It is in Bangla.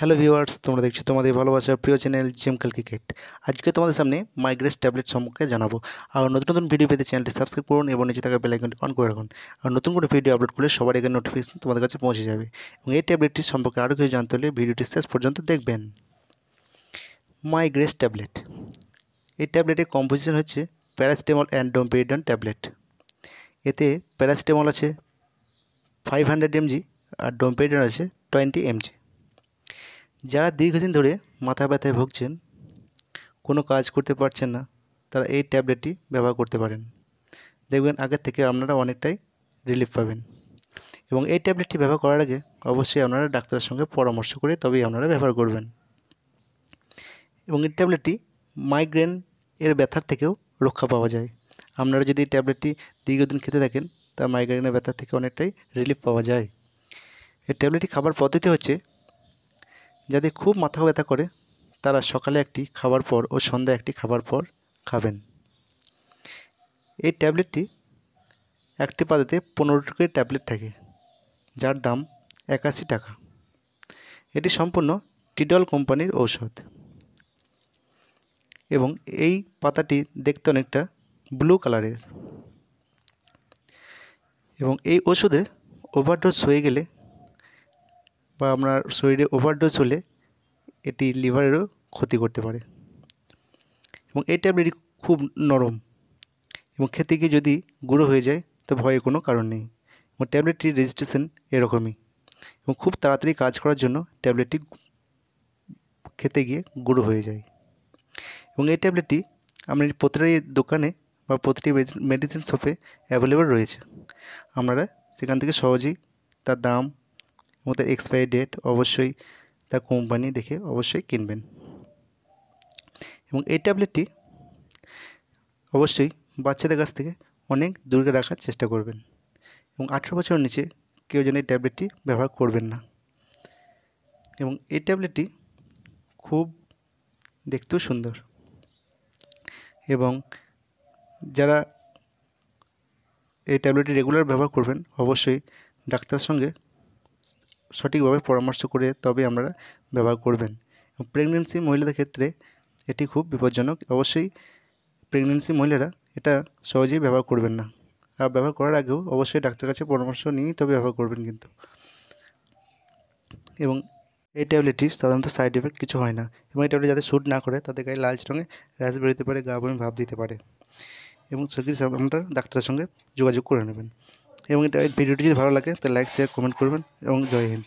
হ্যালো ভিউয়ার্স তোমরা দেখছো তোমাদের ভালোবাসার প্রিয় চ্যানেল জিমকাল ক্রিকেট আজকে তোমাদের সামনে মাইগ্রেস ট্যাবলেট সম্পর্কে জানাবো আর নতুন নতুন ভিডিও পেতে চ্যানেলটি সাবস্ক্রাইব করুন এবং নিচে থাকা বেলাইকনটি অন করে রাখুন আর নতুন কোনো ভিডিও আপলোড করলে সবার এখানে নোটিফিকেশন তোমাদের কাছে পৌঁছে যাবে এবং এই ট্যাবলেটটি সম্পর্কে আরও কিছু জানতে হলে ভিডিওটি শেষ পর্যন্ত দেখবেন মাইগ্রেস ট্যাবলেট এই ট্যাবলেটের কম্পোজিশন হচ্ছে প্যারাসিটামল অ্যান্ড ডোমপেরিডন ট্যাবলেট এতে প্যারাসিটামল আছে ফাইভ হান্ড্রেড এমজি আর ডোমপেরিডন আছে টোয়েন্টি এমজি যারা দীর্ঘদিন ধরে মাথা ব্যথায় ভুগছেন কোনো কাজ করতে পারছেন না তারা এই ট্যাবলেটটি ব্যবহার করতে পারেন দেখবেন আগের থেকে আপনারা অনেকটাই রিলিফ পাবেন এবং এই ট্যাবলেটটি ব্যবহার করার আগে অবশ্যই আপনারা ডাক্তারের সঙ্গে পরামর্শ করে তবেই আপনারা ব্যবহার করবেন এবং এই ট্যাবলেটটি মাইগ্রেন এর ব্যথার থেকেও রক্ষা পাওয়া যায় আপনারা যদি এই ট্যাবলেটটি দীর্ঘদিন খেতে থাকেন তা মাইগ্রেনের ব্যথা থেকে অনেকটাই রিলিফ পাওয়া যায় এই ট্যাবলেটটি খাবার পদ্ধতি হচ্ছে যাদের খুব মাথা ব্যথা করে তারা সকালে একটি খাবার পর ও সন্ধ্যায় একটি খাবার পর খাবেন এই ট্যাবলেটটি একটি পাতাতে পনেরোটি করে ট্যাবলেট থাকে যার দাম একাশি টাকা এটি সম্পূর্ণ টিডল কোম্পানির ঔষধ এবং এই পাতাটি দেখতে অনেকটা ব্লু কালারের এবং এই ওষুধের ওভারডোজ হয়ে গেলে বা আপনার শরীরে ওভারডোজ হলে এটি লিভারেরও ক্ষতি করতে পারে এবং এই ট্যাবলেটটি খুব নরম এবং খেতে গিয়ে যদি গুঁড়ো হয়ে যায় তো ভয়ে কোনো কারণ নেই এবং ট্যাবলেটটির রেজিস্ট্রেশন এরকমই এবং খুব তাড়াতাড়ি কাজ করার জন্য ট্যাবলেটটি খেতে গিয়ে গুঁড়ো হয়ে যায় এবং এই ট্যাবলেটটি আপনার প্রতিটি দোকানে বা প্রতিটি মেডিসিন শপে অ্যাভেলেবল রয়েছে আপনারা সেখান থেকে সহজেই তার দাম ওদের এক্সপায়ারি ডেট অবশ্যই তা কোম্পানি দেখে অবশ্যই কিনবেন এবং এই ট্যাবলেটটি অবশ্যই বাচ্চাদের কাছ থেকে অনেক দূরে রাখার চেষ্টা করবেন এবং আঠেরো বছরের নিচে কেউ যেন এই ট্যাবলেটটি ব্যবহার করবেন না এবং এই ট্যাবলেটটি খুব দেখতেও সুন্দর এবং যারা এই ট্যাবলেটটি রেগুলার ব্যবহার করবেন অবশ্যই ডাক্তারের সঙ্গে সঠিকভাবে পরামর্শ করে তবে আমরা ব্যবহার করবেন প্রেগনেন্সি মহিলাদের ক্ষেত্রে এটি খুব বিপজ্জনক অবশ্যই প্রেগনেন্সি মহিলারা এটা সহজেই ব্যবহার করবেন না আর ব্যবহার করার আগেও অবশ্যই ডাক্তার কাছে পরামর্শ নিয়েই তবে ব্যবহার করবেন কিন্তু এবং এই ট্যাবলেটটি সাধারণত সাইড এফেক্ট কিছু হয় না এবং এই ট্যাবলেট যাতে শ্যুট না করে তাদের গায়ে লালচ রঙে র্যাশ বেরোতে পারে গা বমি ভাব দিতে পারে এবং সেগুলি আপনারা ডাক্তারের সঙ্গে যোগাযোগ করে নেবেন এবং এটা ভিডিওটি যদি ভালো লাগে তাহলে লাইক শেয়ার কমেন্ট করবেন এবং জয় হিন্দ